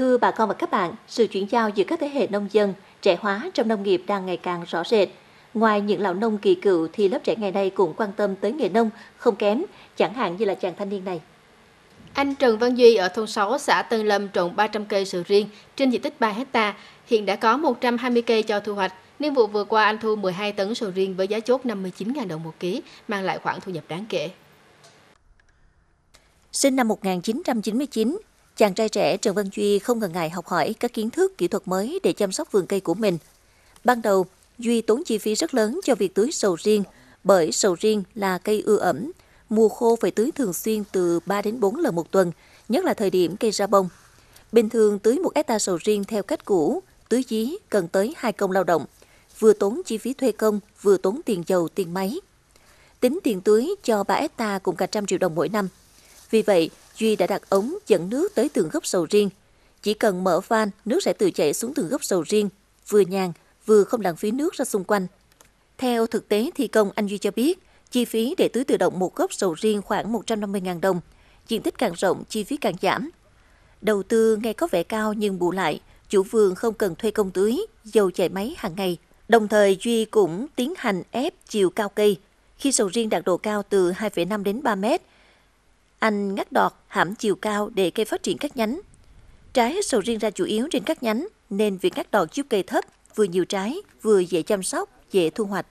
Thưa bà con và các bạn, sự chuyển giao giữa các thế hệ nông dân, trẻ hóa trong nông nghiệp đang ngày càng rõ rệt. Ngoài những lão nông kỳ cựu thì lớp trẻ ngày nay cũng quan tâm tới nghề nông, không kém, chẳng hạn như là chàng thanh niên này. Anh Trần Văn Duy ở thôn 6 xã Tân Lâm trồng 300 cây sầu riêng trên diện tích 3 hecta, hiện đã có 120 cây cho thu hoạch. Niên vụ vừa qua anh thu 12 tấn sầu riêng với giá chốt 59.000 đồng một ký, mang lại khoản thu nhập đáng kể. Sinh năm 1999, Chàng trai trẻ Trần Văn Duy không ngần ngại học hỏi các kiến thức kỹ thuật mới để chăm sóc vườn cây của mình. Ban đầu, Duy tốn chi phí rất lớn cho việc tưới sầu riêng, bởi sầu riêng là cây ưa ẩm, mùa khô phải tưới thường xuyên từ 3 đến 4 lần một tuần, nhất là thời điểm cây ra bông. Bình thường tưới một hecta sầu riêng theo cách cũ, tưới dí cần tới hai công lao động, vừa tốn chi phí thuê công, vừa tốn tiền dầu, tiền máy. Tính tiền tưới cho 3 hecta cũng cả trăm triệu đồng mỗi năm. Vì vậy, Duy đã đặt ống dẫn nước tới tường gốc sầu riêng. Chỉ cần mở van, nước sẽ tự chảy xuống tường gốc sầu riêng, vừa nhàn, vừa không lãng phí nước ra xung quanh. Theo thực tế thi công, anh Duy cho biết, chi phí để tưới tự động một gốc sầu riêng khoảng 150.000 đồng. Diện tích càng rộng, chi phí càng giảm. Đầu tư nghe có vẻ cao nhưng bù lại, chủ vườn không cần thuê công tưới, dầu chạy máy hàng ngày. Đồng thời Duy cũng tiến hành ép chiều cao cây. Khi sầu riêng đạt độ cao từ 2,5 đến 3 mét, anh ngắt đọt hãm chiều cao để cây phát triển các nhánh. Trái sầu riêng ra chủ yếu trên các nhánh nên việc cắt đọt giúp cây thấp, vừa nhiều trái, vừa dễ chăm sóc, dễ thu hoạch.